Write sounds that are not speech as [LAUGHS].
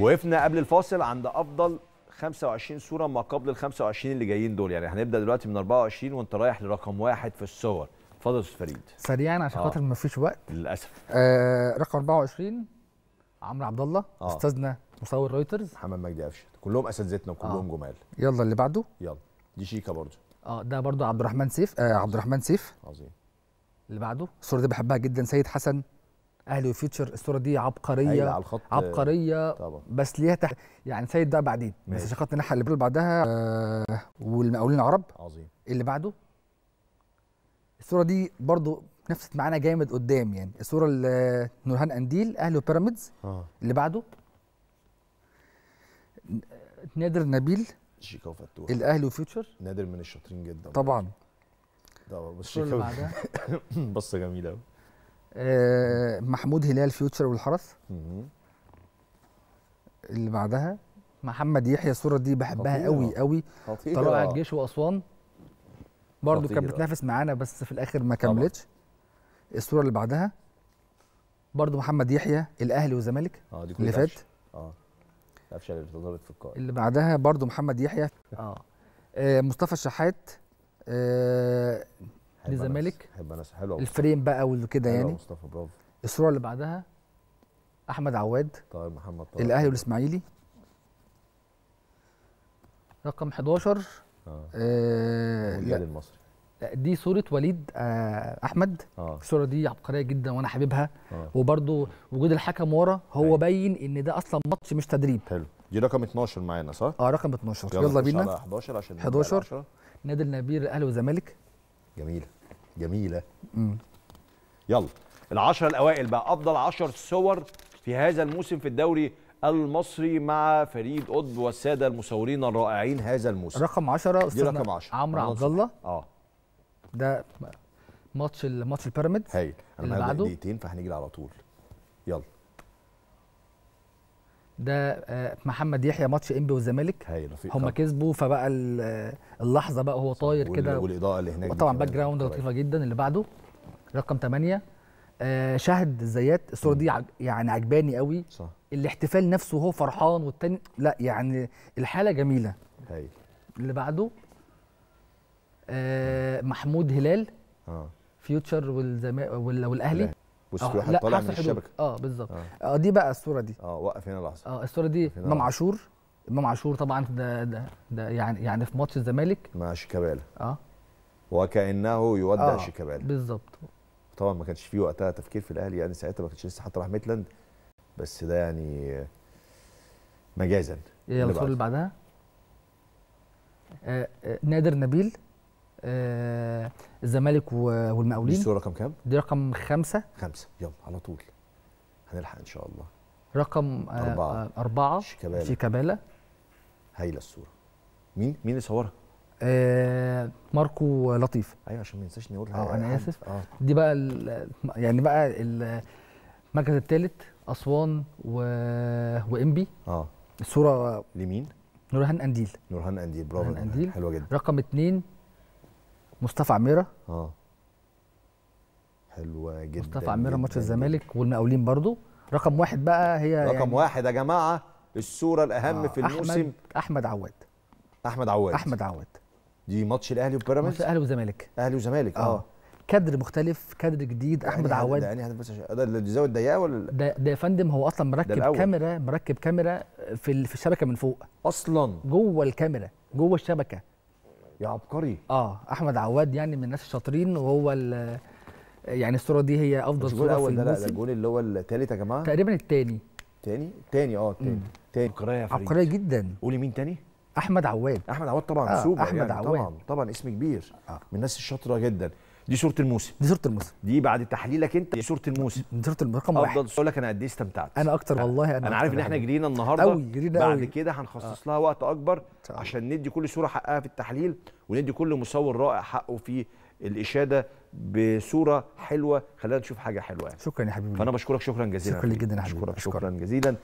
وقفنا قبل الفاصل عند افضل 25 صوره ما قبل ال 25 اللي جايين دول يعني هنبدا دلوقتي من 24 وانت رايح لرقم واحد في الصور اتفضل يا فريد سريعا عشان آه. خاطر ما فيش وقت للاسف آه رقم 24 عمرو عبد الله آه. استاذنا مصور رويترز محمد مجدي قفشه كلهم اساتذتنا وكلهم آه. جمال يلا اللي بعده يلا دي شيكا برضه اه ده برضه عبد الرحمن سيف آه عبد الرحمن سيف عظيم اللي بعده الصوره دي بحبها جدا سيد حسن اهلي وفيوتشر الصوره دي عبقريه على الخط عبقريه طبعا. بس ليها تح... يعني سيد ده بعدين بس شقات الناحيه اللي بعدها آه والمقاولين العرب عظيم اللي بعده الصوره دي برضو نفست معانا جامد قدام يعني الصوره اللي نورهان انديل اهلي وبيراميدز آه. اللي بعده نادر نبيل شيكا وفتوح الاهلي وفيوتشر نادر من الشاطرين جدا طبعا طبعا بس [LAUGHS] جميله قوي آه، محمود هلال فيوتشر والحرس اللي بعدها محمد يحيى الصوره دي بحبها قوي قوي طلع الجيش واسوان برضو كانت بتنافس معانا بس في الاخر ما كملتش الصوره اللي بعدها برضو محمد يحيى الاهلي والزمالك آه اللي فات اه اللي في اللي بعدها برضو محمد يحيى [LAUGHS] اه, آه مصطفى الشحات آه للزمالك هيبقى ناس حلوه الفريم بقى وكده يعني مصطفى برافو الصوره اللي بعدها احمد عواد طاهر محمد طاهر الاهلي والاسماعيلي رقم 11 اه, آه المصري دي صوره وليد آه احمد آه. الصوره دي عبقريه جدا وانا حبيبها آه. وبرده وجود الحكم ورا هو أيوه. باين ان ده اصلا ماتش مش تدريب حلو دي رقم 12 معانا صح اه رقم 12 يلا, يلا بينا 11 عشان 11 نادي النبيل الاهلي والزمالك جميله جميله مم. يلا العشرة الأوائل بقى أفضل عشر صور في هذا الموسم في الدوري المصري مع فريد قطب والسادة المصورين الرائعين هذا الموسم رقم 10 أستاذ رقم 10 عمرو عبد الله اه ده ماتش ماتش البيراميدز هايل انا بعده دقيقتين فهنيجي على طول يلا ده آه، محمد يحيى ماتش انبي والزمالك هم كسبوا فبقى آه، اللحظه بقى هو طاير كده والاضاءه اللي هناك طبعا باك جراوند لطيفه جدا اللي بعده رقم 8 آه شاهد الزيات الصوره دي يعني عجباني قوي صح الاحتفال نفسه هو فرحان والتاني لا يعني الحاله جميله هي. اللي بعده آه محمود هلال اه فيوتشر والزمالك والاهلي بص في آه، واحد طالع من الشبكه اه بالظبط آه. آه دي بقى الصوره دي اه وقف هنا لحظه اه الصوره دي امام عاشور امام عاشور طبعا ده ده, ده يعني يعني في ماتش الزمالك مع شيكابالا اه وكانه يودع آه. شيكابالا بالظبط طبعا ما كانش فيه وقتها تفكير في الاهلي يعني ساعتها ما كانش لسه حتى راح ميتلاند بس ده يعني مجازا ايه الصوره اللي بعدها آه آه نادر نبيل آه الزمالك والمقاولين دي الصوره رقم كام؟ دي رقم خمسه خمسه يلا على طول هنلحق ان شاء الله رقم آه، أربعة, آه، أربعة شيكابالا شيكابالا هايلة الصورة مين مين اللي صورها؟ آه ماركو لطيف ايوه عشان ما ينساش نقولها اه انا اسف آه. دي بقى يعني بقى المركز الثالث اسوان و... وانبي اه الصوره لمين؟ نورهان انديل نورهان انديل برافو نورهان انديل حلوه جدا رقم اثنين مصطفى عميره اه حلوه جدا مصطفى عميره ماتش الزمالك والمقاولين برضو رقم واحد بقى هي رقم يعني واحد يا جماعه الصوره الاهم آه في الموسم احمد احمد عواد احمد عواد احمد عواد دي ماتش الاهلي وبيراميدز ماتش الاهلي والزمالك اهلي وزمالك اه, آه. كادر مختلف كادر جديد يعني احمد يعني عواد يعني ده يعني هدف ده الزاويه الضيقه ولا ده ده يا فندم هو اصلا مركب كاميرا مركب كاميرا في في الشبكه من فوق اصلا جوه الكاميرا جوه الشبكه يا عبقري اه احمد عواد يعني من الناس الشاطرين وهو يعني الصوره دي هي افضل صوره في الموسم ده لا الجول اللي هو الثالث يا جماعه تقريبا الثاني ثاني ثاني اه الثاني تاني عبقريه عبقريه جدا قولي مين ثاني احمد عواد احمد عواد طبعا آه سوبر احمد يعني عواد طبعا طبعا اسم كبير آه. من الناس الشاطره جدا دي صوره الموسم دي صوره الموسم دي بعد تحليلك انت دي صوره الموسم دي صوره رقم واحد افضل اقول لك انا قد ايه استمتعت انا اكتر والله انا انا عارف ان يعني. احنا جرينا النهارده قوي جرينا بعد أوي. كده هنخصص آه. لها وقت اكبر طيب. عشان ندي كل صوره حقها في التحليل وندي كل مصور رائع حقه في الاشاده بصوره حلوه خلينا نشوف حاجه حلوه يعني. شكرا يا حبيبي فانا بشكرك شكرا جزيلا شكرا جدا يا حبيبي شكرا جزيلا